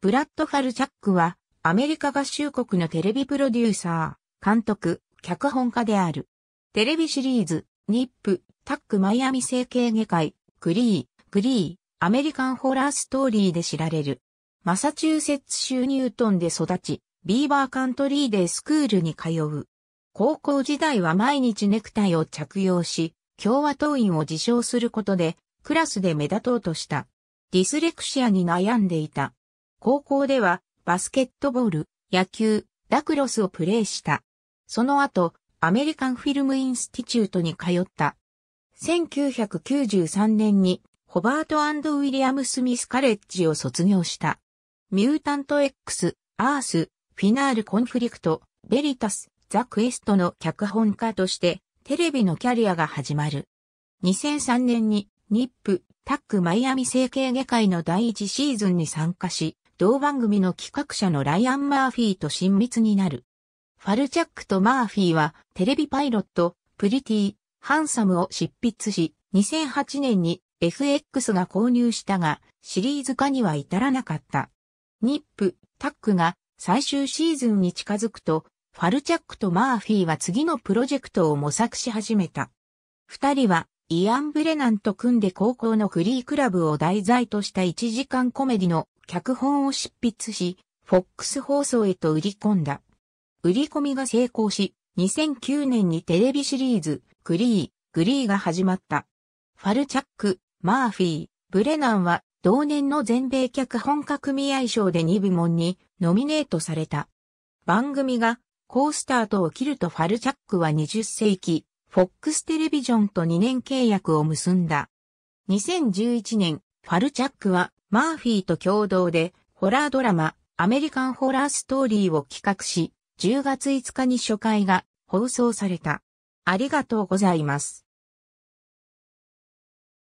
ブラッドファルチャックは、アメリカ合衆国のテレビプロデューサー、監督、脚本家である。テレビシリーズ、ニップ、タックマイアミ整形外科医、グリー、グリー、アメリカンホラーストーリーで知られる。マサチューセッツ州ニュートンで育ち、ビーバーカントリーデースクールに通う。高校時代は毎日ネクタイを着用し、共和党員を自称することで、クラスで目立とうとした。ディスレクシアに悩んでいた。高校ではバスケットボール、野球、ラクロスをプレーした。その後、アメリカンフィルムインスティチュートに通った。1993年にホバートウィリアム・スミス・カレッジを卒業した。ミュータント X、アース、フィナール・コンフリクト、ベリタス、ザ・クエストの脚本家としてテレビのキャリアが始まる。2003年にニップ、タックマイアミ整形外科医の第一シーズンに参加し、同番組の企画者のライアン・マーフィーと親密になる。ファルチャックとマーフィーはテレビパイロット、プリティ、ハンサムを執筆し、2008年に FX が購入したが、シリーズ化には至らなかった。ニップ、タックが最終シーズンに近づくと、ファルチャックとマーフィーは次のプロジェクトを模索し始めた。二人は、イアン・ブレナンと組んで高校のフリークラブを題材とした1時間コメディの脚本を執筆し、フォックス放送へと売り込んだ。売り込みが成功し、2009年にテレビシリーズ、グリー、グリーが始まった。ファルチャック、マーフィー、ブレナンは同年の全米脚本家組合賞で2部門にノミネートされた。番組がースタートを切るとファルチャックは20世紀、フォックステレビジョンと2年契約を結んだ。2011年、ファルチャックはマーフィーと共同で、ホラードラマ、アメリカンホラーストーリーを企画し、10月5日に初回が放送された。ありがとうございます。